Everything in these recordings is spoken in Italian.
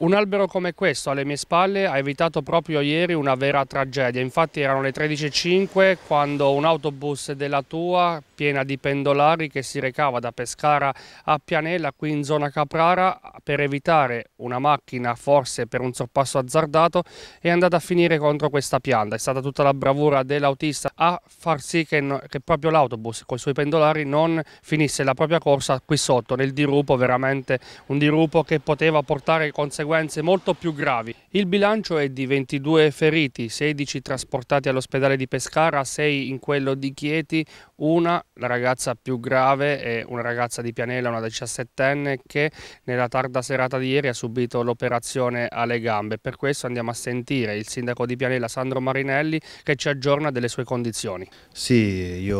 Un albero come questo alle mie spalle ha evitato proprio ieri una vera tragedia, infatti erano le 13.05 quando un autobus della Tua, piena di pendolari che si recava da Pescara a Pianella, qui in zona Caprara, per evitare una macchina, forse per un sorpasso azzardato, è andata a finire contro questa pianta. È stata tutta la bravura dell'autista a far sì che, che proprio l'autobus con i suoi pendolari non finisse la propria corsa qui sotto, nel dirupo, veramente un dirupo che poteva portare conseguenze conseguenze molto più gravi. Il bilancio è di 22 feriti, 16 trasportati all'ospedale di Pescara, 6 in quello di Chieti, una, la ragazza più grave, è una ragazza di Pianella, una 17enne, che nella tarda serata di ieri ha subito l'operazione alle gambe. Per questo andiamo a sentire il sindaco di Pianella, Sandro Marinelli, che ci aggiorna delle sue condizioni. Sì, io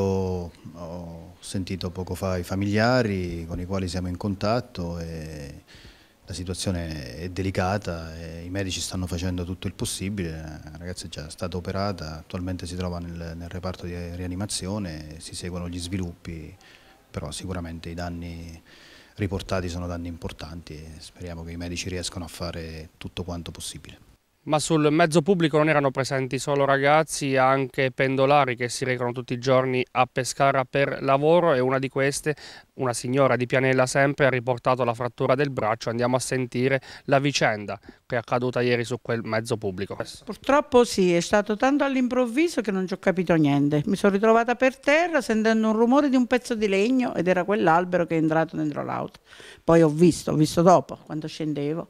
ho sentito poco fa i familiari con i quali siamo in contatto e la situazione è delicata, i medici stanno facendo tutto il possibile, la ragazza è già stata operata, attualmente si trova nel, nel reparto di rianimazione, si seguono gli sviluppi, però sicuramente i danni riportati sono danni importanti e speriamo che i medici riescano a fare tutto quanto possibile. Ma sul mezzo pubblico non erano presenti solo ragazzi, anche pendolari che si recano tutti i giorni a Pescara per lavoro e una di queste, una signora di Pianella sempre, ha riportato la frattura del braccio. Andiamo a sentire la vicenda che è accaduta ieri su quel mezzo pubblico. Purtroppo sì, è stato tanto all'improvviso che non ci ho capito niente. Mi sono ritrovata per terra sentendo un rumore di un pezzo di legno ed era quell'albero che è entrato dentro l'auto. Poi ho visto, ho visto dopo, quando scendevo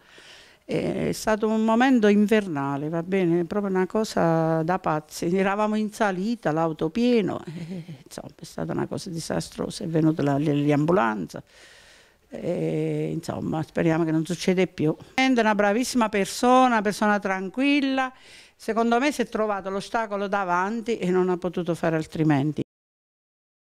è stato un momento invernale, va bene, proprio una cosa da pazzi. Eravamo in salita, l'auto pieno, e, insomma, è stata una cosa disastrosa, è venuta l'ambulanza. insomma, speriamo che non succeda più. È una bravissima persona, una persona tranquilla. Secondo me si è trovato l'ostacolo davanti e non ha potuto fare altrimenti.